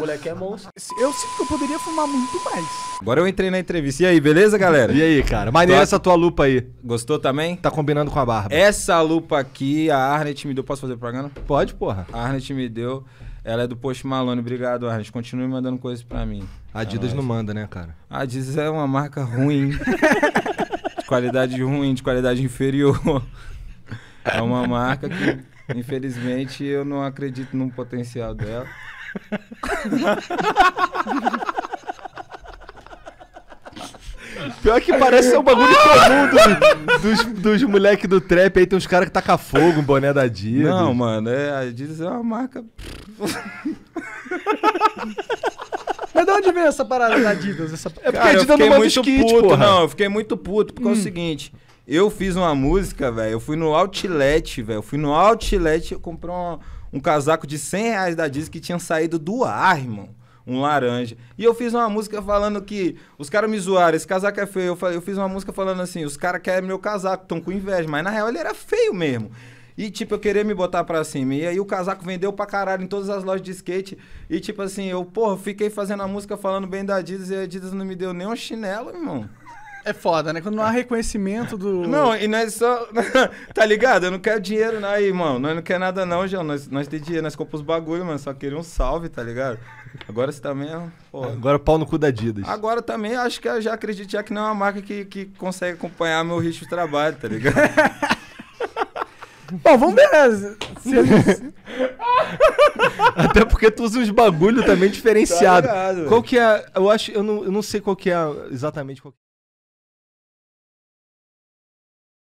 moleque é monstro. Eu sinto que eu poderia fumar muito mais. Agora eu entrei na entrevista. E aí, beleza, galera? E aí, cara? Mas essa tua lupa aí. Gostou também? Tá combinando com a barba. Essa lupa aqui, a Arnet me deu. Posso fazer propaganda? Pode, porra. A Arnet me deu. Ela é do Post Malone. Obrigado, Arnes. Continue mandando coisas para mim. A Adidas é não manda, né, cara? A Adidas é uma marca ruim. de qualidade ruim, de qualidade inferior. É uma marca que Infelizmente, eu não acredito no potencial dela. Pior que parece ser um bagulho comum do, dos, dos moleques do trap. Aí tem uns caras que tacam fogo, um boné da Adidas. Não, mano, é, a Adidas é uma marca. Mas de onde veio essa parada da Adidas? Essa... É porque cara, a Adidas não manda muito skate, puto, porra. não. Eu fiquei muito puto, porque hum. é o seguinte. Eu fiz uma música, velho. Eu fui no Outlet, velho. Eu fui no Outlet, eu comprei um casaco de 100 reais da Disney que tinha saído do ar, irmão. Um laranja. E eu fiz uma música falando que os caras me zoaram, esse casaco é feio. Eu, eu fiz uma música falando assim: os caras querem meu casaco, estão com inveja. Mas na real ele era feio mesmo. E, tipo, eu queria me botar pra cima. E aí o casaco vendeu pra caralho em todas as lojas de skate. E, tipo assim, eu, porra, fiquei fazendo a música falando bem da Adidas e a Adidas não me deu nem um chinelo, irmão. É foda, né? Quando não há reconhecimento do. Não, e nós só. tá ligado? Eu não quero dinheiro, não. Aí, mano, nós não quer nada, não, João. Nós, nós tem dinheiro, nós compramos os bagulho, mano. Só queria um salve, tá ligado? Agora você também tá é. Agora pau no cu da Adidas. Agora também acho que eu já acredito já que não é uma marca que, que consegue acompanhar meu ritmo de trabalho, tá ligado? Bom, vamos ver. Né? Se... Até porque tu usa uns bagulho também tá diferenciado. Tá ligado, qual que é. Eu acho. Eu não, eu não sei qual que é exatamente qual que é.